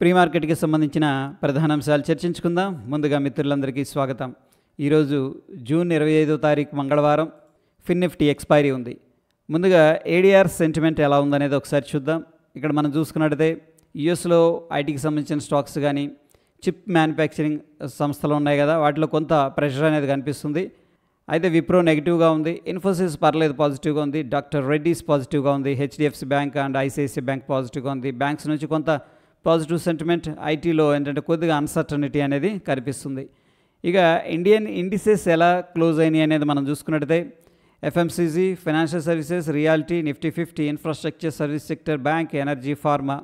pre మార్కెట్కి సంబంధించిన ప్రధాన అంశాలు చర్చించుకుందాం ముందుగా మిత్రులందరికీ స్వాగతం ఈరోజు జూన్ ఇరవై ఐదో తారీఖు మంగళవారం ఫిన్నిఫ్టీ ఎక్స్పైరీ ఉంది ముందుగా ఏడీఆర్ సెంటిమెంట్ ఎలా ఉందనేది ఒకసారి చూద్దాం ఇక్కడ మనం చూసుకున్నట్టయితే యుఎస్లో ఐటీకి సంబంధించిన స్టాక్స్ కానీ చిప్ మ్యానుఫ్యాక్చరింగ్ సంస్థలు ఉన్నాయి కదా వాటిలో కొంత ప్రెషర్ అనేది కనిపిస్తుంది అయితే విప్రో నెగిటివ్గా ఉంది ఇన్ఫోసిస్ పర్లేదు పాజిటివ్గా ఉంది డాక్టర్ రెడ్డీస్ పాజిటివ్గా ఉంది HDFC bank and ICICI bank పాజిటివ్గా ఉంది బ్యాంక్స్ నుంచి కొంత పాజిటివ్ సెంటిమెంట్ ఐటీలో ఏంటంటే కొద్దిగా అన్సర్టనిటీ అనేది కనిపిస్తుంది ఇక ఇండియన్ ఇండిసెస్ ఎలా క్లోజ్ అయినాయి అనేది మనం చూసుకున్నట్టయితే FMCG financial services reality Nifty fifty infrastructure service sector bank energy pharma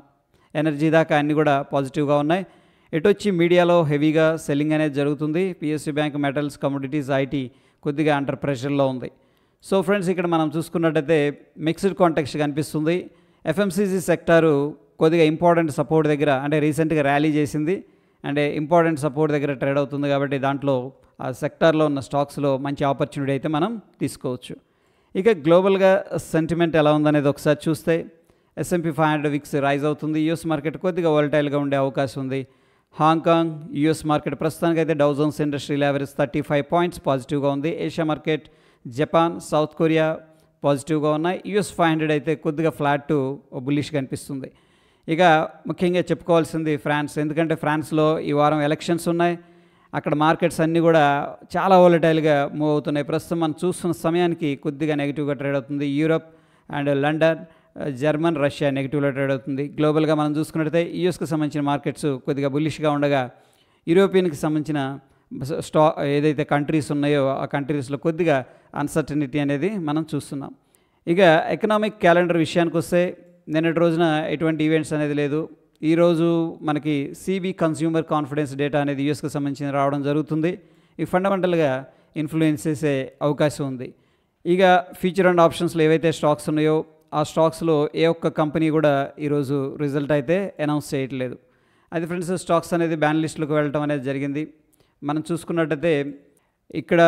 energy దాకా అన్నీ కూడా పాజిటివ్గా ఉన్నాయి ఎటొచ్చి మీడియాలో హెవీగా సెల్లింగ్ అనేది జరుగుతుంది PSC bank metals commodities IT కొద్దిగా అండర్ ప్రెషర్లో ఉంది సో ఫ్రెండ్స్ ఇక్కడ మనం చూసుకున్నట్టయితే మిక్స్డ్ కాంటెక్స్ట్ కనిపిస్తుంది ఎఫ్ఎంసీజీ సెక్టారు కొద్దిగా ఇంపార్టెంట్ సపోర్ట్ దగ్గర అంటే రీసెంట్గా ర్యాలీ చేసింది అంటే ఇంపార్టెంట్ సపోర్ట్ దగ్గర ట్రేడ్ అవుతుంది కాబట్టి దాంట్లో ఆ సెక్టార్లో ఉన్న స్టాక్స్లో మంచి ఆపర్చునిటీ అయితే మనం తీసుకోవచ్చు ఇక గ్లోబల్గా సెంటిమెంట్ ఎలా ఉందనేది ఒకసారి చూస్తే S&P five hundred VIX rise అవుతుంది యూఎస్ మార్కెట్ కొద్దిగా వోల్టైల్గా ఉండే అవకాశం ఉంది హాంకాంగ్ యూఎస్ మార్కెట్ ప్రస్తుతానికి అయితే Dow Jones industrial average thirty five points పాజిటివ్గా ఉంది Asia market Japan South Korea పాజిటివ్గా ఉన్నాయి యూఎస్ ఫైవ్ హండ్రెడ్ అయితే కొద్దిగా ఫ్లాట్ బుల్లిష్ కనిపిస్తుంది ఇక ముఖ్యంగా చెప్పుకోవాల్సింది ఫ్రాన్స్ ఎందుకంటే ఫ్రాన్స్లో ఈ వారం ఎలక్షన్స్ ఉన్నాయి అక్కడ మార్కెట్స్ అన్నీ కూడా చాలా ఓలటైల్గా మూవ్ అవుతున్నాయి ప్రస్తుతం మనం చూస్తున్న సమయానికి కొద్దిగా నెగిటివ్గా ట్రేడ్ అవుతుంది Europe and London German Russia నెగిటివ్లో ట్రేడ్ అవుతుంది గ్లోబల్గా మనం చూసుకున్నట్టయితే యూఎస్కి సంబంధించిన మార్కెట్స్ కొద్దిగా బుల్లిష్గా ఉండగా యూరోపియన్కి సంబంధించిన స్టా ఏదైతే కంట్రీస్ ఉన్నాయో ఆ కంట్రీస్లో కొద్దిగా అన్సర్టనిటీ అనేది మనం చూస్తున్నాం ఇక ఎకనామిక్ క్యాలెండర్ విషయానికి వస్తే నిన్నటి రోజున ఎటువంటి ఈవెంట్స్ అనేది లేదు ఈరోజు మనకి సిబి కన్స్యూమర్ కాన్ఫిడెన్స్ డేటా అనేది యూఎస్కి సంబంధించిన రావడం జరుగుతుంది ఇవి ఫండమెంటల్గా ఇన్ఫ్లుయెన్స్ చేసే అవకాశం ఉంది ఇక ఫ్యూచర్ అండ్ ఆప్షన్స్లో ఏవైతే స్టాక్స్ ఉన్నాయో ఆ స్టాక్స్లో ఏ ఒక్క కంపెనీ కూడా ఈరోజు రిజల్ట్ అయితే అనౌన్స్ చేయట్లేదు అది ఫ్రెండ్స్ స్టాక్స్ అనేది బ్యాన్ లిస్టులకు వెళ్ళటం అనేది జరిగింది మనం చూసుకున్నట్టయితే ఇక్కడ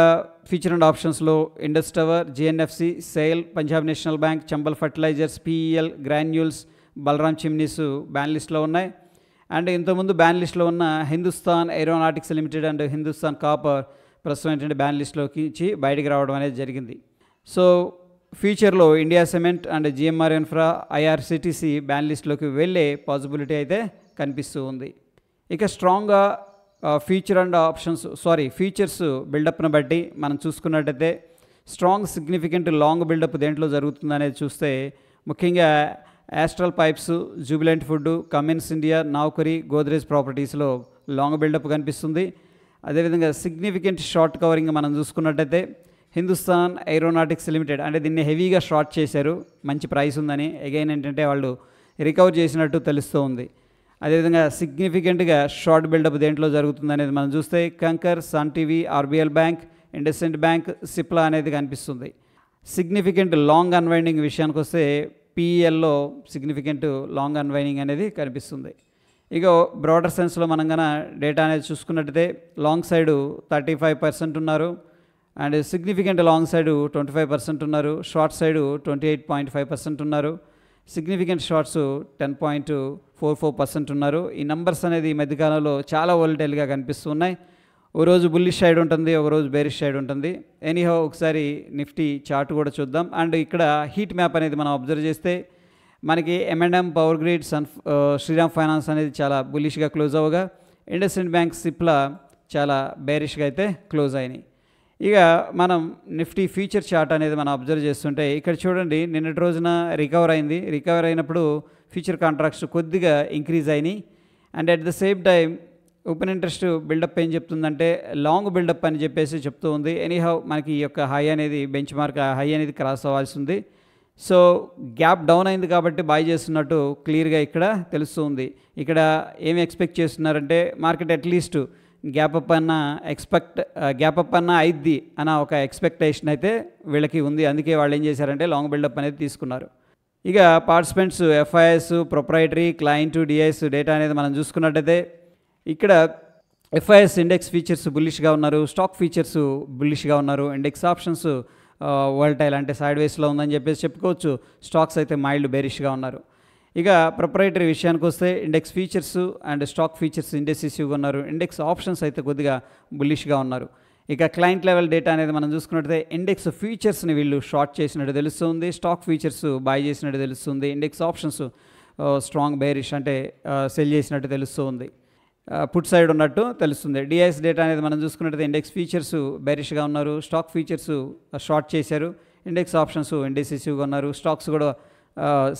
ఫీచర్ అండ్ ఆప్షన్స్లో Indus Tower GNFC sale Punjab national bank Chambal fertilizers PEL granules Balram చిమ్నీస్ బ్యాన్ లిస్ట్లో ఉన్నాయి అండ్ ఇంతకుముందు బ్యాన్ లిస్ట్లో ఉన్న Hindustan aeronautics limited and Hindustan copper ప్రస్తుతం ఏంటంటే బ్యాన్ లిస్ట్లోకి ఇచ్చి బయటికి రావడం అనేది జరిగింది సో ఫ్యూచర్లో India cement and GMR infra IRCTC ban లిస్ట్లోకి వెళ్ళే పాసిబిలిటీ అయితే కనిపిస్తూ ఉంది ఇక స్ట్రాంగ్గా feature and options sorry features బిల్డప్ను బట్టి మనం చూసుకున్నట్టయితే స్ట్రాంగ్ సిగ్నిఫికెంట్ లాంగ్ బిల్డప్ దేంట్లో జరుగుతుంది అనేది చూస్తే ముఖ్యంగా Astral pipes Jubilant food Cummins India Naukri Godrej ప్రాపర్టీస్లో లాంగ్ బిల్డప్ కనిపిస్తుంది అదేవిధంగా సిగ్నిఫికెంట్ షార్ట్ కవరింగ్ మనం చూసుకున్నట్టయితే హిందుస్థాన్ ఏరోనాటిక్స్ లిమిటెడ్ అంటే దీన్ని హెవీగా షార్ట్ చేశారు మంచి ప్రైస్ ఉందని అగైన్ ఏంటంటే వాళ్ళు రికవర్ చేసినట్టు తెలుస్తూ ఉంది అదేవిధంగా సిగ్నిఫికెంట్గా షార్ట్ బిల్డప్ దేంట్లో జరుగుతుంది అనేది మనం చూస్తే Concor Sun TV RBL bank IndusInd bank Cipla అనేది కనిపిస్తుంది సిగ్నిఫికెంట్ లాంగ్ అన్వైండింగ్ విషయానికి వస్తే పిఈఎల్లో సిగ్నిఫికెంట్ లాంగ్ అన్వైండింగ్ అనేది కనిపిస్తుంది ఇక బ్రాడర్ సెన్స్లో మనం కన డేటా అనేది చూసుకున్నట్టయితే long side thirty five percent ఉన్నారు and significant long side twenty five percent ఉన్నారు short side twenty eight point five percent ఉన్నారు significant shorts ten point four four percent ఉన్నారు ఈ నెంబర్స్ అనేది ఈ మధ్యకాలంలో చాలా ఓల్టైల్గా కనిపిస్తున్నాయి ఓ రోజు బుల్లిష్ సైడ్ ఉంటుంది ఒక రోజు బేరిష్ సైడ్ ఉంటుంది ఎనీహో ఒకసారి నిఫ్టీ చార్ట్ కూడా చూద్దాం అండ్ ఇక్కడ హీట్ మ్యాప్ అనేది మనం అబ్జర్వ్ చేస్తే మనకి ఎంఎండ్ఎం power grid sun Shriram finance అనేది చాలా బుల్లిష్గా క్లోజ్ అవ్వగా ఇండ్ బ్యాంక్ సిప్లా చాలా బేరిష్గా అయితే క్లోజ్ అయినాయి ఇక మనం నిఫ్టీ ఫ్యూచర్ చార్ట్ అనేది మనం అబ్జర్వ్ చేస్తుంటే ఇక్కడ చూడండి నిన్నటి రోజున రికవర్ అయింది రికవర్ అయినప్పుడు ఫ్యూచర్ కాంట్రాక్ట్స్ కొద్దిగా ఇంక్రీజ్ అయినాయి and at the same time open interest buildup ఏం చెప్తుందంటే లాంగ్ బిల్డప్ అని చెప్పేసి చెప్తూ ఉంది ఎనీహౌ మనకి ఈ యొక్క హై అనేది బెంచ్ మార్క్ హై అనేది క్రాస్ అవ్వాల్సి ఉంది సో గ్యాప్ డౌన్ అయింది కాబట్టి బాయ్ చేస్తున్నట్టు క్లియర్గా ఇక్కడ తెలుస్తుంది ఇక్కడ ఏమి ఎక్స్పెక్ట్ చేస్తున్నారంటే మార్కెట్ అట్లీస్ట్ గ్యాప్ అప్ అన్న ఎక్స్పెక్ట్ గ్యాప్ అప్ అన్న అయిద్ది అన్న ఒక ఎక్స్పెక్టేషన్ అయితే వీళ్ళకి ఉంది అందుకే వాళ్ళు ఏం చేశారంటే లాంగ్ బిల్డప్ అనేది తీసుకున్నారు ఇక participants FIs proprietary client DIs data అనేది మనం చూసుకున్నట్టయితే ఇక్కడ ఎఫ్ఐఎస్ ఇండెక్స్ ఫీచర్స్ బుల్లిష్గా ఉన్నారు స్టాక్ ఫీచర్స్ బుల్లిష్గా ఉన్నారు ఇండెక్స్ ఆప్షన్స్ టైల్ అంటే సైడ్ వేస్లో ఉందని చెప్పేసి చెప్పుకోవచ్చు స్టాక్స్ అయితే మైల్డ్ బేరిష్గా ఉన్నారు ఇక ప్రొపరేటరీ విషయానికి వస్తే index features and stock features indexes ఉన్నారు ఇండెక్స్ ఆప్షన్స్ అయితే కొద్దిగా బుల్లిష్గా ఉన్నారు ఇక క్లయింట్ లెవెల్ డేటా అనేది మనం చూసుకున్నట్టయితే ఇండెక్స్ ఫీచర్స్ని వీళ్ళు షార్ట్ చేసినట్టు తెలుస్తుంది స్టాక్ ఫీచర్స్ బై చేసినట్టు తెలుస్తుంది ఇండెక్స్ ఆప్షన్స్ స్ట్రాంగ్ బేరిష్ అంటే సెల్ చేసినట్టు తెలుస్తుంది పుట్ సైడ్ ఉన్నట్టు తెలుస్తుంది డిఐఎస్ డేటా అనేది మనం చూసుకున్నట్టయితే ఇండెక్స్ ఫీచర్స్ బేరిష్గా ఉన్నారు స్టాక్ ఫీచర్స్ షార్ట్ చేశారు ఇండెక్స్ ఆప్షన్స్ ఇండెసిసివ్గా ఉన్నారు స్టాక్స్ కూడా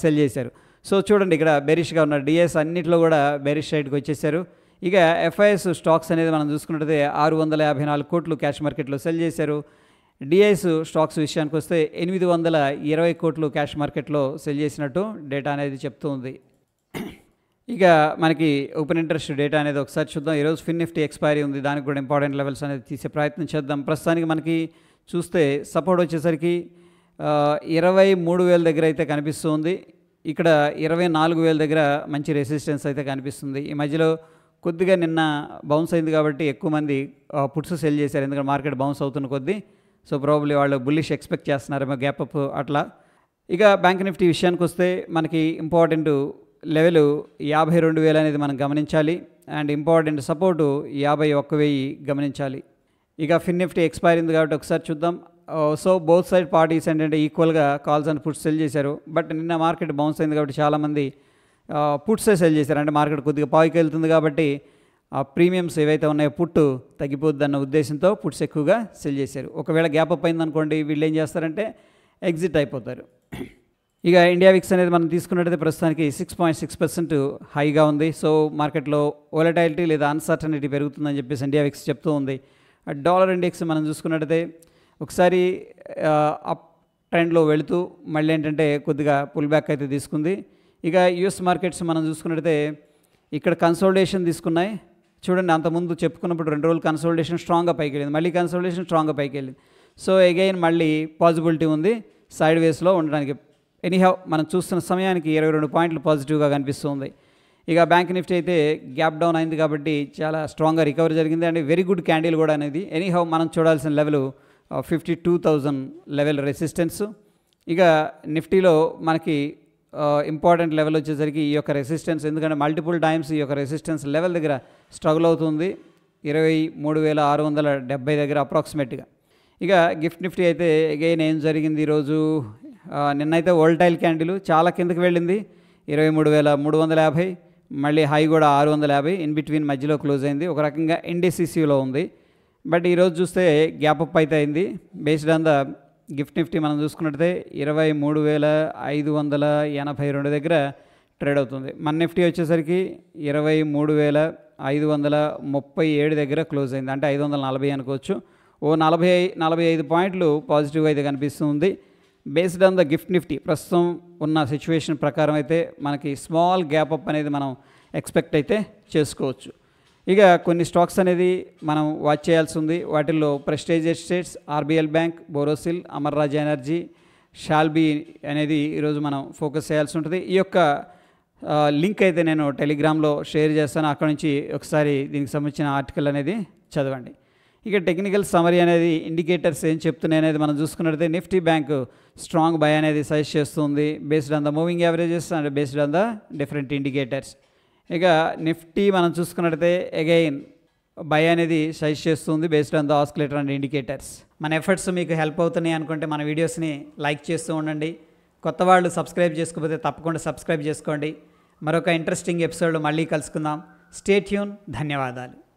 సెల్ చేశారు సో చూడండి ఇక్కడ బెరిష్గా ఉన్న డిఎస్ అన్నింటిలో కూడా బెరిష్ సైడ్కి వచ్చేసారు ఇక ఎఫ్ఐఎస్ స్టాక్స్ అనేది మనం చూసుకున్నట్టయితే ఆరు వందల యాభై నాలుగు కోట్లు క్యాష్ మార్కెట్లో సెల్ చేశారు డిఐస్ స్టాక్స్ విషయానికి వస్తే ఎనిమిది వందల ఇరవై కోట్లు క్యాష్ మార్కెట్లో సెల్ చేసినట్టు డేటా అనేది చెప్తూ ఉంది ఇక మనకి ఓపెన్ ఇంట్రెస్ట్ డేటా అనేది ఒకసారి చూద్దాం ఈరోజు ఫిన్ నిఫ్టీ ఎక్స్పైరీ ఉంది దానికి కూడా ఇంపార్టెంట్ లెవెల్స్ అనేది తీసే ప్రయత్నం చేద్దాం ప్రస్తుతానికి మనకి చూస్తే సపోర్ట్ వచ్చేసరికి ఇరవై మూడు వేల దగ్గర అయితే కనిపిస్తుంది ఇక్కడ ఇరవై నాలుగు వేల దగ్గర మంచి రెసిస్టెన్స్ అయితే కనిపిస్తుంది ఈ మధ్యలో కొద్దిగా నిన్న బౌన్స్ అయింది కాబట్టి ఎక్కువ మంది పుట్స్ సెల్ చేశారు ఎందుకంటే మార్కెట్ బౌన్స్ అవుతున్న కొద్దీ సో ప్రాబ్లీ వాళ్ళు బుల్లిష్ ఎక్స్పెక్ట్ చేస్తున్నారేమో గ్యాప్ అప్ అట్లా ఇక బ్యాంక్ నిఫ్టీ విషయానికి వస్తే మనకి ఇంపార్టెంట్ లెవెల్ యాభై రెండు వేలు అనేది మనం గమనించాలి అండ్ ఇంపార్టెంట్ సపోర్టు యాభై ఒక్క వెయ్యి గమనించాలి ఇక ఫిన్ నిఫ్టీ ఎక్స్పైర్ అయింది కాబట్టి ఒకసారి చూద్దాం సో బోత్ సైడ్ పార్టీస్ ఏంటంటే ఈక్వల్గా కాల్స్ అండ్ పుట్స్ సెల్ చేశారు బట్ నిన్న మార్కెట్ బౌన్స్ అయింది కాబట్టి చాలామంది పుట్సే uh, సెల్ చేశారు అంటే మార్కెట్ కొద్దిగా పాయికి వెళ్తుంది కాబట్టి ఆ ప్రీమియమ్స్ ఏవైతే ఉన్నాయో పుట్టు అన్న ఉద్దేశంతో పుట్స్ ఎక్కువగా సెల్ చేశారు ఒకవేళ గ్యాప్ అప్ అయిందనుకోండి వీళ్ళు ఏం చేస్తారంటే ఎగ్జిట్ అయిపోతారు ఇక ఇండియా విక్స్ అనేది మనం తీసుకున్నట్టయితే ప్రస్తుతానికి సిక్స్ పాయింట్ సిక్స్ పర్సెంట్ హైగా ఉంది సో మార్కెట్లో ఓలటాలిటీ లేదా అన్సర్టనిటీ పెరుగుతుందని చెప్పేసి ఇండియా విక్స్ చెప్తూ ఉంది డాలర్ ఇండెక్స్ మనం చూసుకున్నట్టయితే ఒకసారి అప్ ట్రెండ్లో వెళుతూ మళ్ళీ ఏంటంటే కొద్దిగా పుల్ బ్యాక్ అయితే తీసుకుంది ఇక యుఎస్ మార్కెట్స్ మనం చూసుకున్నట్టయితే ఇక్కడ కన్సోల్డేషన్ తీసుకున్నాయి చూడండి అంతకుముందు చెప్పుకున్నప్పుడు రెండు రోజులు కన్సోల్డేషన్ స్ట్రాంగ్గా పైకి వెళ్ళింది మళ్ళీ కన్సల్టేషన్ స్ట్రాంగ్గా పైకి వెళ్ళింది సో అగైన్ మళ్ళీ పాజిబిలిటీ ఉంది సైడ్ వేస్లో ఉండడానికి ఎనీహౌ మనం చూస్తున్న సమయానికి ఇరవై రెండు పాయింట్లు పాజిటివ్గా కనిపిస్తుంది ఇక బ్యాంక్ నిఫ్టీ అయితే గ్యాప్ డౌన్ అయింది కాబట్టి చాలా స్ట్రాంగ్గా రికవరీ జరిగింది అండ్ వెరీ గుడ్ క్యాండిల్ కూడా అనేది ఎనీహౌ మనం చూడాల్సిన level fifty two thousand level resistance ఇక నిఫ్టీలో మనకి ఇంపార్టెంట్ లెవెల్ వచ్చేసరికి ఈ యొక్క రెసిస్టెన్స్ ఎందుకంటే మల్టిపుల్ టైమ్స్ ఈ యొక్క రెసిస్టెన్స్ లెవెల్ దగ్గర స్ట్రగుల్ అవుతుంది ఇరవై మూడు వేల ఆరు వందల డెబ్బై దగ్గర అప్రాక్సిమేట్గా ఇక గిఫ్ట్ నిఫ్టీ అయితే అగైన్ ఏం జరిగింది ఈరోజు నిన్నైతే వోల్టైల్ క్యాండిల్ చాలా కిందకి వెళ్ళింది ఇరవై మూడు వేల మూడు వందల యాభై మళ్ళీ హై కూడా ఆరు వందల యాభై ఇన్ బిట్వీన్ మధ్యలో క్లోజ్ అయింది ఒక రకంగా ఎన్డీసీసీలో ఉంది బట్ ఈరోజు చూస్తే గ్యాప్ అప్ అయితే అయింది based on the gift Nifty మనం చూసుకున్నట్టే ఇరవై మూడు వేల ఐదు వందల ఎనభై రెండు దగ్గర ట్రేడ్ అవుతుంది మన నిఫ్టీ వచ్చేసరికి ఇరవై మూడు వేల ఐదు వందల ముప్పై ఏడు దగ్గర క్లోజ్ అయింది అంటే ఐదు వందల నలభై అనుకోవచ్చు ఓ నలభై నలభై ఐదు పాయింట్లు పాజిటివ్ అయితే కనిపిస్తుంది based on the gift Nifty ప్రస్తుతం ఉన్న సిచ్యువేషన్ ప్రకారం అయితే మనకి స్మాల్ గ్యాప్ అప్ అనేది మనం ఎక్స్పెక్ట్ అయితే చేసుకోవచ్చు ఇక కొన్ని స్టాక్స్ అనేది మనం వాచ్ చేయాల్సి ఉంది వాటిల్లో Prestige Estates RBL bank Borosil Amara Raja energy Shalby అనేది ఈరోజు మనం ఫోకస్ చేయాల్సి ఉంటుంది ఈ యొక్క లింక్ అయితే నేను టెలిగ్రామ్లో షేర్ చేస్తాను అక్కడ నుంచి ఒకసారి దీనికి సంబంధించిన ఆర్టికల్ అనేది చదవండి ఇక టెక్నికల్ సమరీ అనేది ఇండికేటర్స్ ఏం చెప్తున్నాయి అనేది మనం చూసుకున్నట్లయితే నిఫ్టీ బ్యాంక్ స్ట్రాంగ్ బై అనేది సజెస్ట్ చేస్తుంది based on the moving averages and based on the different indicators ఇక నిఫ్టీ మనం చూసుకున్నట్టయితే అగైన్ బై అనేది సైజ్ చేస్తుంది based on the oscillator and indicators మన ఎఫర్ట్స్ మీకు హెల్ప్ అవుతున్నాయి అనుకుంటే మన వీడియోస్ని లైక్ చేస్తూ ఉండండి కొత్త వాళ్ళు సబ్స్క్రైబ్ చేసుకోకపోతే తప్పకుండా సబ్స్క్రైబ్ చేసుకోండి మరొక ఇంట్రెస్టింగ్ ఎపిసోడ్లో మళ్ళీ కలుసుకుందాం స్టేట్యూన్ ధన్యవాదాలు